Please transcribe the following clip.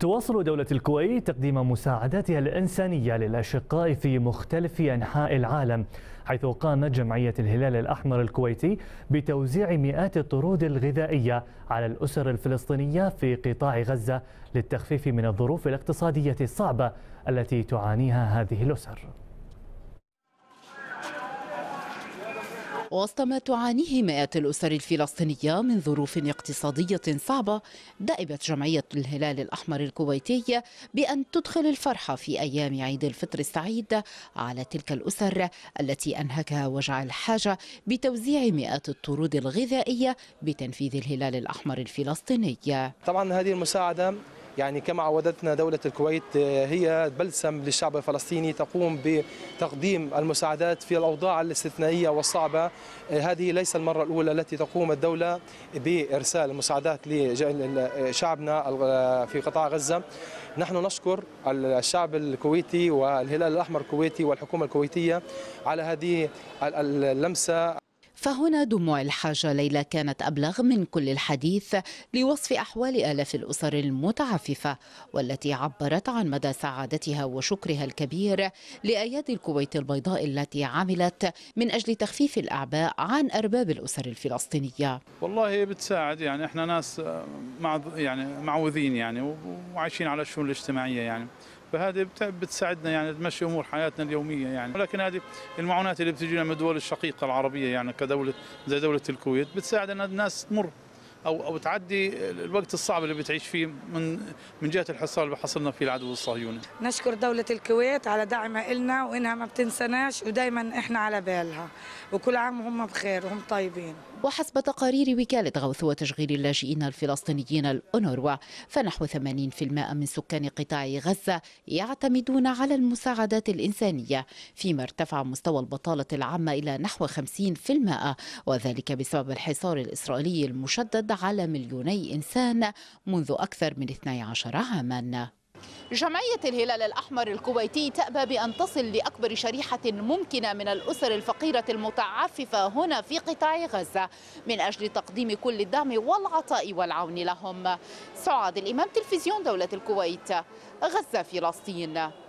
تواصل دولة الكويت تقديم مساعداتها الإنسانية للأشقاء في مختلف أنحاء العالم حيث قامت جمعية الهلال الأحمر الكويتي بتوزيع مئات الطرود الغذائية على الأسر الفلسطينية في قطاع غزة للتخفيف من الظروف الاقتصادية الصعبة التي تعانيها هذه الأسر وسط ما تعانيه مئات الأسر الفلسطينية من ظروف اقتصادية صعبة دأبت جمعية الهلال الأحمر الكويتية بأن تدخل الفرحة في أيام عيد الفطر السعيد على تلك الأسر التي أنهكها وجع الحاجة بتوزيع مئات الطرود الغذائية بتنفيذ الهلال الأحمر الفلسطيني طبعا هذه المساعدة يعني كما عودتنا دولة الكويت آه، هي بلسم للشعب الفلسطيني تقوم بتقديم المساعدات في الأوضاع الاستثنائية والصعبة آه، هذه ليس المرة الأولى التي تقوم الدولة بإرسال المساعدات لشعبنا آه، في قطاع غزة نحن نشكر الشعب الكويتي والهلال الأحمر الكويتي والحكومة الكويتية على هذه اللمسة فهنا دموع الحاجة ليلى كانت أبلغ من كل الحديث لوصف أحوال آلاف الأسر المتعففة والتي عبرت عن مدى سعادتها وشكرها الكبير لأيادي الكويت البيضاء التي عملت من أجل تخفيف الأعباء عن أرباب الأسر الفلسطينية والله بتساعد يعني احنا ناس مع يعني معوذين يعني وعايشين على الشؤون الاجتماعية يعني فهذه بتساعدنا يعني تمشي امور حياتنا اليوميه يعني ولكن هذه المعونات اللي بتجينا من الدول الشقيقه العربيه يعني كدوله زي دوله الكويت بتساعد ان الناس تمر او او تعدي الوقت الصعب اللي بتعيش فيه من من جهه الحصار اللي حصلنا فيه العدو الصهيوني. نشكر دوله الكويت على دعمها إلنا وانها ما بتنسناش ودائما احنا على بالها وكل عام وهم بخير وهم طيبين. وحسب تقارير وكالة غوث وتشغيل اللاجئين الفلسطينيين الأونروا فنحو 80% من سكان قطاع غزة يعتمدون على المساعدات الإنسانية فيما ارتفع مستوى البطالة العامة إلى نحو 50% وذلك بسبب الحصار الإسرائيلي المشدد على مليوني إنسان منذ أكثر من 12 عاماً جمعية الهلال الأحمر الكويتي تأبى بأن تصل لأكبر شريحة ممكنة من الأسر الفقيرة المتعففة هنا في قطاع غزة من أجل تقديم كل الدعم والعطاء والعون لهم سعاد الإمام تلفزيون دولة الكويت غزة فلسطين